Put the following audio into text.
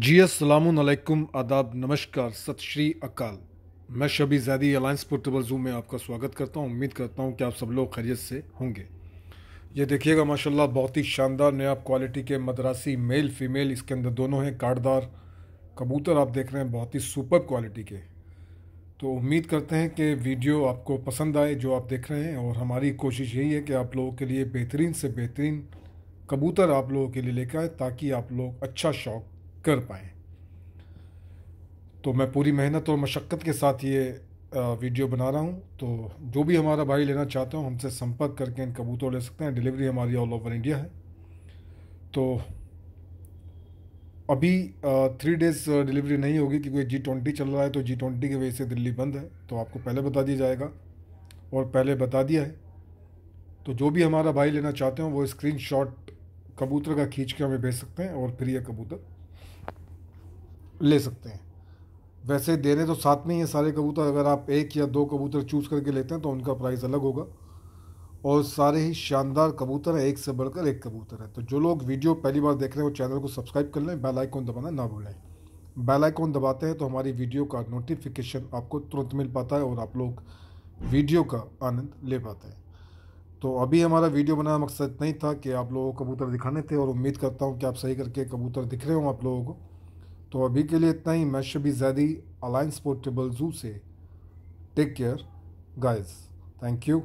जी असलकुम आदाब नमस्कार सत श्री अकाल मैं Shabi Zaidi Alliance Portable Zoom में आपका स्वागत करता हूँ उम्मीद करता हूँ कि आप सब लोग खैरियत से होंगे ये देखिएगा माशाल्लाह बहुत ही शानदार नया क्वालिटी के मदरासी मेल फीमेल इसके अंदर दोनों हैं काटदार कबूतर आप देख रहे हैं बहुत ही सुपर क्वालिटी के तो उम्मीद करते हैं कि वीडियो आपको पसंद आए जो आप देख रहे हैं और हमारी कोशिश यही है कि आप लोगों के लिए बेहतरीन से बेहतरीन कबूतर आप लोगों के लिए लेकर आए ताकि आप लोग अच्छा शौक कर पाएँ तो मैं पूरी मेहनत और मशक्क़त के साथ ये वीडियो बना रहा हूँ तो जो भी हमारा भाई लेना चाहता हूँ हमसे संपर्क करके इन कबूतर ले सकते हैं डिलीवरी हमारी ऑल ओवर इंडिया है तो अभी थ्री डेज़ डिलीवरी नहीं होगी क्योंकि जी ट्वेंटी चल रहा है तो जी ट्वेंटी की वजह से दिल्ली बंद है तो आपको पहले बता दिया जाएगा और पहले बता दिया है तो जो भी हमारा भाई लेना चाहते हो वो स्क्रीन शॉट कबूतर का खींच के हमें भेज सकते हैं और फिर यह कबूतर ले सकते हैं वैसे देने तो साथ में ही है सारे कबूतर अगर आप एक या दो कबूतर चूज़ करके लेते हैं तो उनका प्राइस अलग होगा और सारे ही शानदार कबूतर हैं एक से बढ़कर एक कबूतर है तो जो लोग वीडियो पहली बार देख रहे हैं वो चैनल को सब्सक्राइब कर लें बेल आइकॉन दबाना ना भूलें बेल आइकॉन दबाते हैं तो हमारी वीडियो का नोटिफिकेशन आपको तुरंत मिल पाता है और आप लोग वीडियो का आनंद ले पाते हैं तो अभी हमारा वीडियो बनाना मकसद नहीं था कि आप लोगों को कबूतर दिखाने थे और उम्मीद करता हूँ कि आप सही करके कबूतर दिख रहे हो आप लोगों को तो अभी के लिए इतना ही मैं Shabi Zaidi Alliance Portable Zoom से take care guys thank you